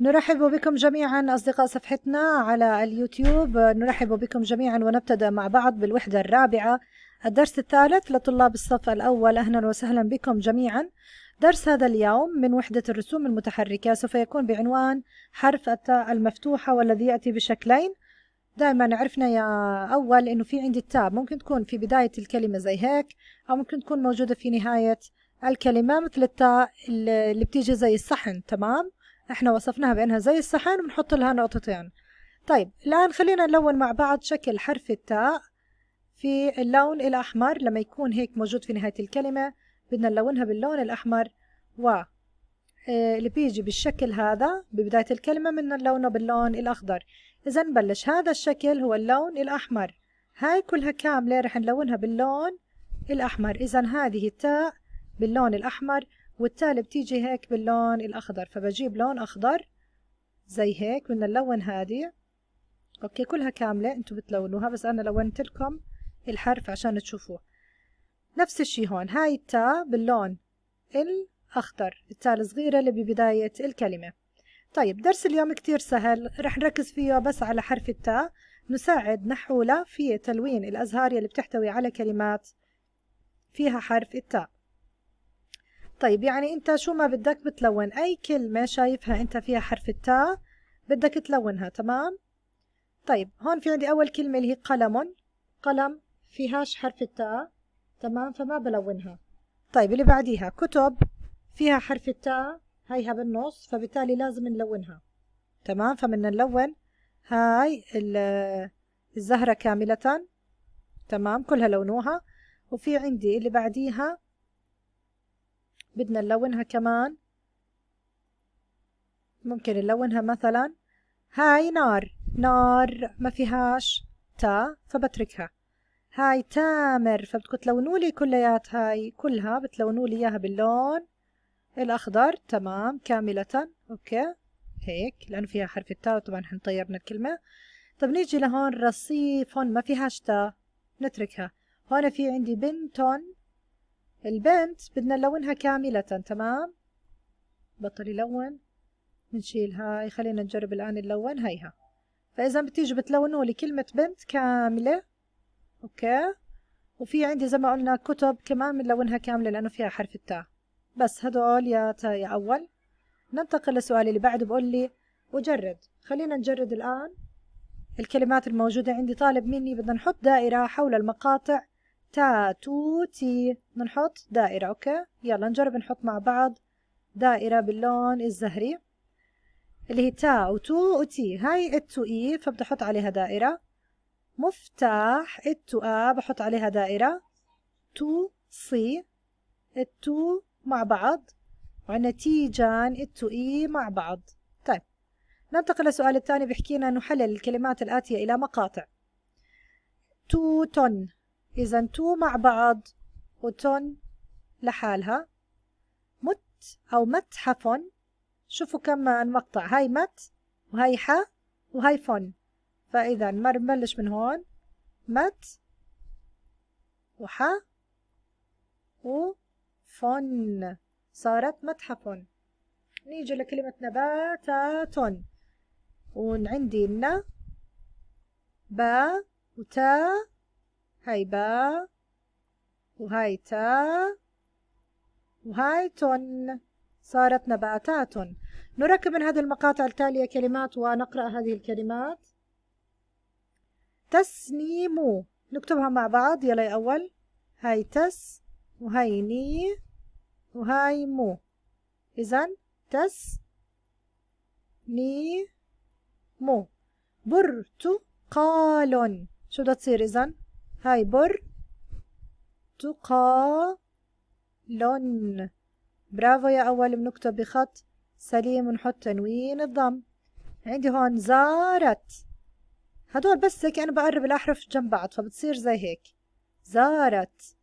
نرحب بكم جميعا أصدقاء صفحتنا على اليوتيوب نرحب بكم جميعا ونبتدأ مع بعض بالوحدة الرابعة الدرس الثالث لطلاب الصف الأول أهلا وسهلا بكم جميعا درس هذا اليوم من وحدة الرسوم المتحركة سوف يكون بعنوان حرف التاء المفتوحة والذي يأتي بشكلين دائما عرفنا يا أول إنه في عندي التاء ممكن تكون في بداية الكلمة زي هيك أو ممكن تكون موجودة في نهاية الكلمة مثل التاء اللي بتيجي زي الصحن تمام احنا وصفناها بأنها زي الصحن بنحط لها نقطتين طيب الآن خلينا نلون مع بعض شكل حرف التاء في اللون الأحمر لما يكون هيك موجود في نهاية الكلمة بدنا نلونها باللون الأحمر و آه، اللي بيجي بالشكل هذا ببداية الكلمة بدنا نلونه باللون الأخضر إذا نبلش هذا الشكل هو اللون الأحمر هاي كلها كاملة رح نلونها باللون الأحمر إذا هذه التاء باللون الأحمر والتالي بتيجي هيك باللون الأخضر فبجيب لون أخضر زي هيك بدنا نلون هادي أوكي كلها كاملة انتو بتلونوها بس أنا لونت لكم الحرف عشان تشوفوه نفس الشي هون هاي التاء باللون الأخضر التاء الصغيرة اللي ببداية الكلمة طيب درس اليوم كتير سهل رح نركز فيه بس على حرف التاء نساعد نحولة في تلوين الأزهار يلي بتحتوي على كلمات فيها حرف التاء طيب يعني انت شو ما بدك بتلون اي كلمة شايفها انت فيها حرف التاء بدك تلونها تمام طيب هون في عندي اول كلمة اللي هي قلم قلم فيهاش حرف التاء تمام فما بلونها طيب اللي بعديها كتب فيها حرف التاء هيها بالنص فبالتالي لازم نلونها تمام فمن نلون هاي الزهرة كاملة تمام كلها لونوها وفي عندي اللي بعديها بدنا نلونها كمان ممكن نلونها مثلا هاي نار نار ما فيهاش تا فبتركها هاي تامر فبتكون تلونوا لي كليات هاي كلها بتلونوا لي اياها باللون الاخضر تمام كاملة اوكي هيك لانه فيها حرف التاء طبعا حنطيرنا الكلمة طب نيجي لهون رصيف هون ما فيهاش تاء نتركها هون في عندي بنتون البنت بدنا نلونها كاملة تمام بطل يلون بنشيل هاي خلينا نجرب الآن نلون هيها فإذا بتيجي بتلونوا لي كلمة بنت كاملة أوكي وفي عندي زي ما قلنا كتب كمان بنلونها كاملة لأنه فيها حرف التاء بس هدول يا تا يا أول ننتقل للسؤال اللي بعده بقول لي وجرد خلينا نجرد الآن الكلمات الموجودة عندي طالب مني بدنا نحط دائرة حول المقاطع تا تو تي بنحط دائرة أوكي يلا نجرب نحط مع بعض دائرة باللون الزهري اللي هي تا وتو وتي هاي التو إي فبدي أحط عليها دائرة مفتاح التو آ بحط عليها دائرة تو سي التو مع بعض وعندنا تيجان التو إي مع بعض طيب ننتقل للسؤال الثاني بيحكينا نحلل الكلمات الآتية إلى مقاطع توتن إذا تو مع بعض وتون لحالها مت أو متحف شوفوا كم المقطع هاي مت وهاي ح وهاي فن فإذا بنبلش من هون مت وح وفن صارت متحف نيجي لكلمة نباتات وعندي النا با وتا هاي با وهاي تا وهاي تون صارت نباتات نركب من هذه المقاطع التالية كلمات ونقرأ هذه الكلمات تسنيمو نكتبها مع بعض يلا يا أول هاي تس وهاي ني وهاي مو إذا تس ني مو برتقال شو بدها تصير إذا هايبر تقالن برافو يا أول بنكتب بخط سليم ونحط تنوين الضم عندي هون زارت هدول بس هيك أنا بقرب الأحرف جنب بعض فبتصير زي هيك زارت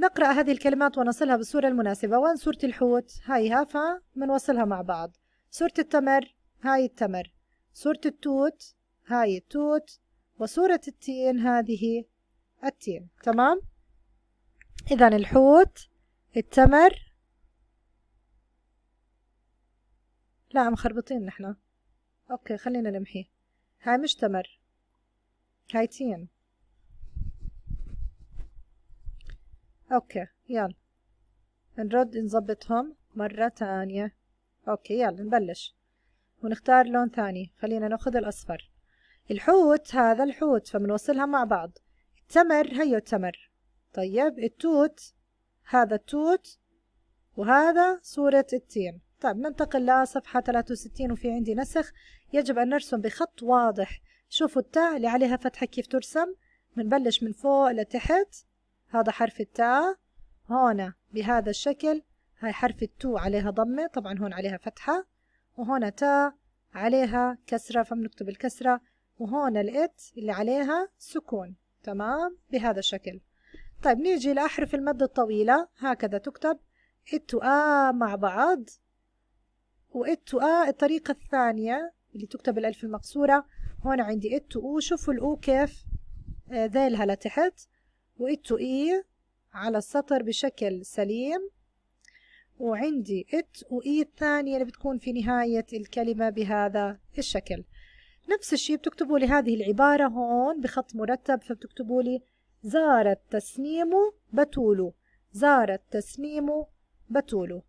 نقرأ هذه الكلمات ونصلها بالصورة المناسبة وين صورة الحوت هاي هافا منوصلها مع بعض صورة التمر هاي التمر صورة التوت هاي التوت وصورة التين هذه التين تمام إذا الحوت التمر لا مخربطين نحن أوكي خلينا نمحيه هاي مش تمر هاي تين أوكي يلا نرد نظبطهم مرة تانية أوكي يلا نبلش ونختار لون ثاني خلينا ناخذ الأصفر الحوت هذا الحوت فبنوصلها مع بعض تمر هيو تمر طيب التوت هذا التوت وهذا صورة التين طيب ننتقل لصفحة 63 وفي عندي نسخ يجب أن نرسم بخط واضح شوفوا التاء اللي عليها فتحة كيف ترسم بنبلش من فوق لتحت هذا حرف التاء هنا بهذا الشكل هاي حرف التو عليها ضمة طبعا هون عليها فتحة وهنا تاء عليها كسرة فبنكتب الكسرة وهون الات اللي عليها سكون تمام بهذا الشكل طيب نيجي لأحرف المادة الطويلة هكذا تكتب ات آ مع بعض وات آ الطريقة الثانية اللي تكتب الألف المقصورة هون عندي ات او شوفوا الأو كيف آه، ذيلها لتحت وات اي على السطر بشكل سليم وعندي ات واي الثانية اللي بتكون في نهاية الكلمة بهذا الشكل نفس الشيء بتكتبوا لي هذه العبارة هون بخط مرتب فبتكتبوا لي زارت تسنيمه بتولو زارت تسنيمه بتولو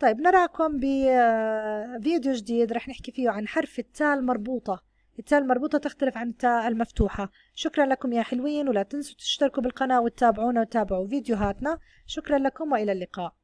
طيب نراكم بفيديو آه، جديد رح نحكي فيه عن حرف التاء المربوطة التاء المربوطة تختلف عن التاء المفتوحة شكرا لكم يا حلوين ولا تنسوا تشتركوا بالقناة وتتابعونا وتتابعوا فيديوهاتنا شكرا لكم وإلى اللقاء